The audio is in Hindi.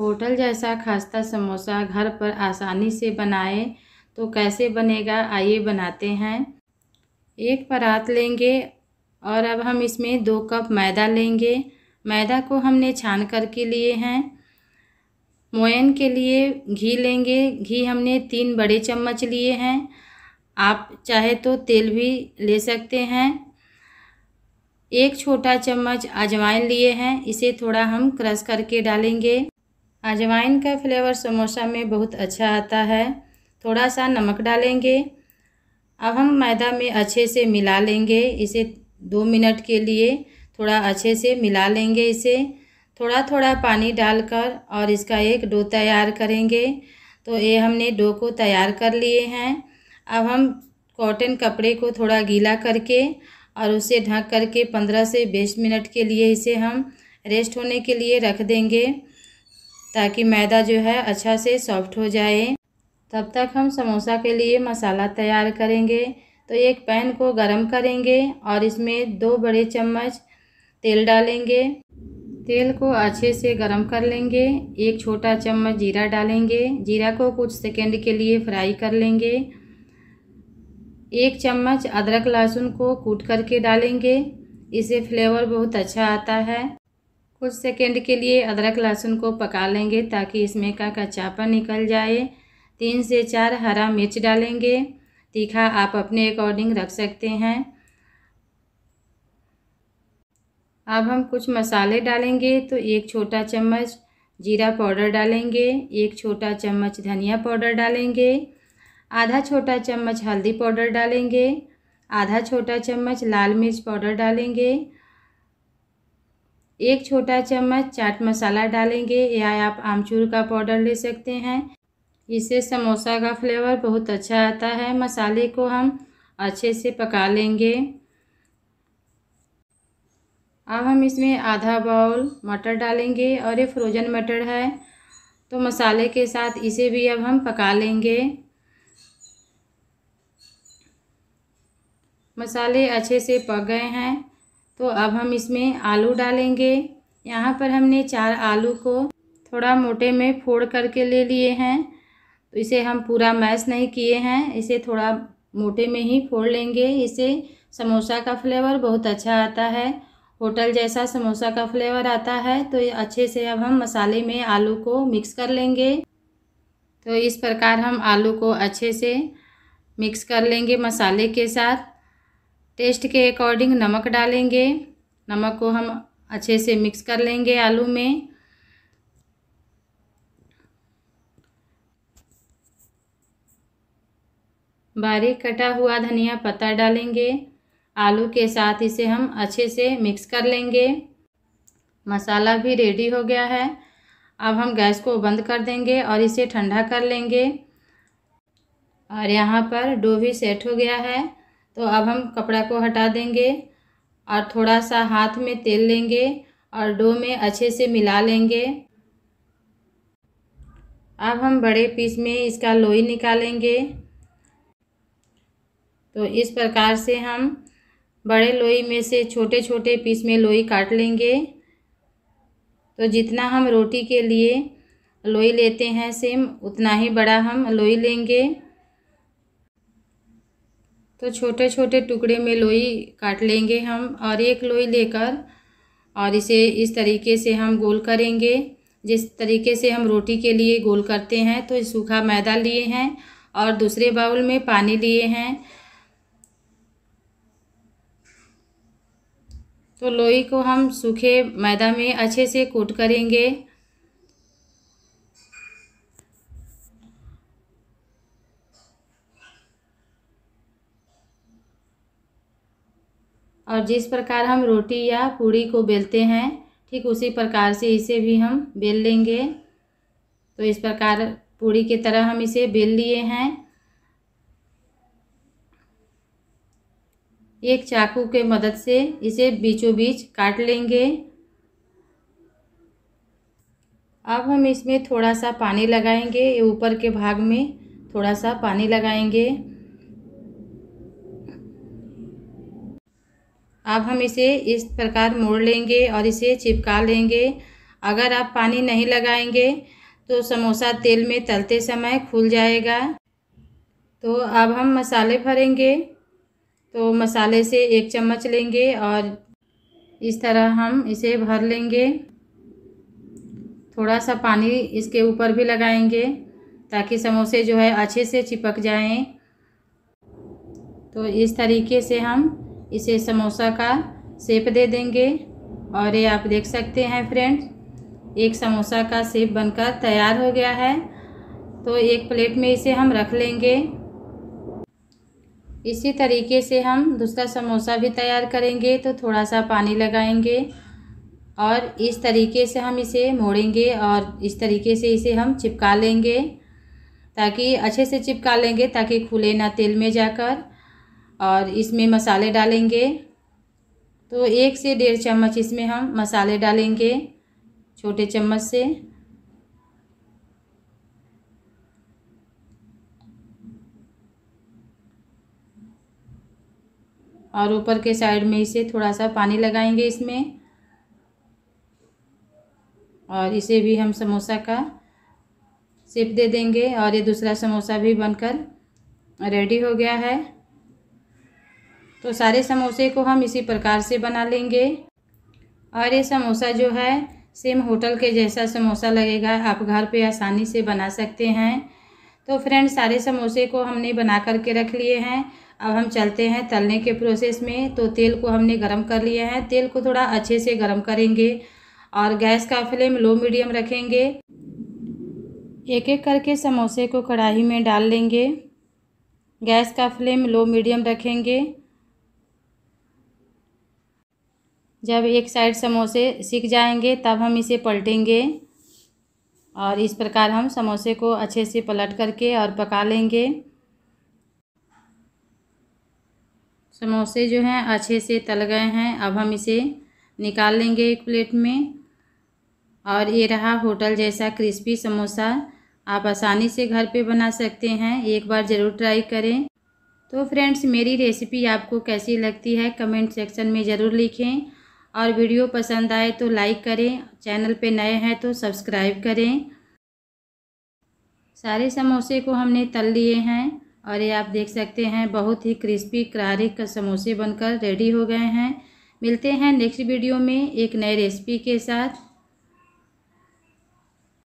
होटल जैसा खास्ता समोसा घर पर आसानी से बनाए तो कैसे बनेगा आइए बनाते हैं एक परात लेंगे और अब हम इसमें दो कप मैदा लेंगे मैदा को हमने छान कर के लिए हैं मोयन के लिए घी लेंगे घी हमने तीन बड़े चम्मच लिए हैं आप चाहे तो तेल भी ले सकते हैं एक छोटा चम्मच अजवाइन लिए हैं इसे थोड़ा हम क्रश करके डालेंगे अजवाइन का फ्लेवर समोसा में बहुत अच्छा आता है थोड़ा सा नमक डालेंगे अब हम मैदा में अच्छे से मिला लेंगे इसे दो मिनट के लिए थोड़ा अच्छे से मिला लेंगे इसे थोड़ा थोड़ा पानी डालकर और इसका एक डो तैयार करेंगे तो ये हमने डो को तैयार कर लिए हैं अब हम कॉटन कपड़े को थोड़ा गीला करके और उसे ढक करके पंद्रह से बीस मिनट के लिए इसे हम रेस्ट होने के लिए रख देंगे ताकि मैदा जो है अच्छा से सॉफ्ट हो जाए तब तक हम समोसा के लिए मसाला तैयार करेंगे तो एक पैन को गरम करेंगे और इसमें दो बड़े चम्मच तेल डालेंगे तेल को अच्छे से गरम कर लेंगे एक छोटा चम्मच जीरा डालेंगे जीरा को कुछ सेकंड के लिए फ्राई कर लेंगे एक चम्मच अदरक लहसुन को कूट करके डालेंगे इसे फ्लेवर बहुत अच्छा आता है कुछ सेकेंड के लिए अदरक लहसुन को पका लेंगे ताकि इसमें का कच्चापन निकल जाए तीन से चार हरा मिर्च डालेंगे तीखा आप अपने अकॉर्डिंग रख सकते हैं अब हम कुछ मसाले डालेंगे तो एक छोटा चम्मच जीरा पाउडर डालेंगे एक छोटा चम्मच धनिया पाउडर डालेंगे आधा छोटा चम्मच हल्दी पाउडर डालेंगे आधा छोटा चम्मच लाल मिर्च पाउडर डालेंगे एक छोटा चम्मच चाट मसाला डालेंगे या आप आमचूर का पाउडर ले सकते हैं इससे समोसा का फ्लेवर बहुत अच्छा आता है मसाले को हम अच्छे से पका लेंगे अब हम इसमें आधा बाउल मटर डालेंगे और ये फ्रोजन मटर है तो मसाले के साथ इसे भी अब हम पका लेंगे मसाले अच्छे से पक गए हैं तो अब हम इसमें आलू डालेंगे यहाँ पर हमने चार आलू को थोड़ा मोटे में फोड़ करके ले लिए हैं तो इसे हम पूरा मैश नहीं किए हैं इसे थोड़ा मोटे में ही फोड़ लेंगे इसे समोसा का फ्लेवर बहुत अच्छा आता है होटल जैसा समोसा का फ्लेवर आता है तो अच्छे से अब हम मसाले में आलू को मिक्स कर लेंगे तो इस प्रकार हम आलू को अच्छे से मिक्स कर लेंगे मसाले के साथ टेस्ट के अकॉर्डिंग नमक डालेंगे नमक को हम अच्छे से मिक्स कर लेंगे आलू में बारीक कटा हुआ धनिया पत्ता डालेंगे आलू के साथ इसे हम अच्छे से मिक्स कर लेंगे मसाला भी रेडी हो गया है अब हम गैस को बंद कर देंगे और इसे ठंडा कर लेंगे और यहाँ पर डो भी सेट हो गया है तो अब हम कपड़ा को हटा देंगे और थोड़ा सा हाथ में तेल लेंगे और डो में अच्छे से मिला लेंगे अब हम बड़े पीस में इसका लोई निकालेंगे तो इस प्रकार से हम बड़े लोई में से छोटे छोटे पीस में लोई काट लेंगे तो जितना हम रोटी के लिए लोई लेते हैं सेम उतना ही बड़ा हम लोई लेंगे तो छोटे छोटे टुकड़े में लोई काट लेंगे हम और एक लोई लेकर और इसे इस तरीके से हम गोल करेंगे जिस तरीके से हम रोटी के लिए गोल करते हैं तो सूखा मैदा लिए हैं और दूसरे बाउल में पानी लिए हैं तो लोई को हम सूखे मैदा में अच्छे से कोट करेंगे और जिस प्रकार हम रोटी या पूड़ी को बेलते हैं ठीक उसी प्रकार से इसे भी हम बेल लेंगे तो इस प्रकार पूड़ी की तरह हम इसे बेल लिए हैं एक चाकू के मदद से इसे बीचों बीच काट लेंगे अब हम इसमें थोड़ा सा पानी लगाएंगे ऊपर के भाग में थोड़ा सा पानी लगाएंगे अब हम इसे इस प्रकार मोड़ लेंगे और इसे चिपका लेंगे अगर आप पानी नहीं लगाएंगे तो समोसा तेल में तलते समय खुल जाएगा तो अब हम मसाले भरेंगे तो मसाले से एक चम्मच लेंगे और इस तरह हम इसे भर लेंगे थोड़ा सा पानी इसके ऊपर भी लगाएंगे ताकि समोसे जो है अच्छे से चिपक जाएं तो इस तरीके से हम इसे समोसा का सेप दे देंगे और ये आप देख सकते हैं फ्रेंड्स एक समोसा का सेप बनकर तैयार हो गया है तो एक प्लेट में इसे हम रख लेंगे इसी तरीके से हम दूसरा समोसा भी तैयार करेंगे तो थोड़ा सा पानी लगाएंगे और इस तरीके से हम इसे मोड़ेंगे और इस तरीके से इसे हम चिपका लेंगे ताकि अच्छे से चिपका लेंगे ताकि खुले ना तेल में जाकर और इसमें मसाले डालेंगे तो एक से डेढ़ चम्मच इसमें हम मसाले डालेंगे छोटे चम्मच से और ऊपर के साइड में इसे थोड़ा सा पानी लगाएंगे इसमें और इसे भी हम समोसा का सेप दे देंगे और ये दूसरा समोसा भी बनकर रेडी हो गया है तो सारे समोसे को हम इसी प्रकार से बना लेंगे और ये समोसा जो है सेम होटल के जैसा समोसा लगेगा आप घर पे आसानी से बना सकते हैं तो फ्रेंड सारे समोसे को हमने बना करके रख लिए हैं अब हम चलते हैं तलने के प्रोसेस में तो तेल को हमने गरम कर लिया है तेल को थोड़ा अच्छे से गरम करेंगे और गैस का फ्लेम लो मीडियम रखेंगे एक एक करके समोसे को कढ़ाई में डाल लेंगे गैस का फ्लेम लो मीडियम रखेंगे जब एक साइड समोसे सीख जाएंगे तब हम इसे पलटेंगे और इस प्रकार हम समोसे को अच्छे से पलट करके और पका लेंगे समोसे जो हैं अच्छे से तल गए हैं अब हम इसे निकाल लेंगे एक प्लेट में और ये रहा होटल जैसा क्रिस्पी समोसा आप आसानी से घर पे बना सकते हैं एक बार ज़रूर ट्राई करें तो फ्रेंड्स मेरी रेसिपी आपको कैसी लगती है कमेंट सेक्शन में ज़रूर लिखें और वीडियो पसंद आए तो लाइक करें चैनल पे नए हैं तो सब्सक्राइब करें सारे समोसे को हमने तल लिए हैं और ये आप देख सकते हैं बहुत ही क्रिस्पी करारे का समोसे बनकर रेडी हो गए हैं मिलते हैं नेक्स्ट वीडियो में एक नए रेसिपी के साथ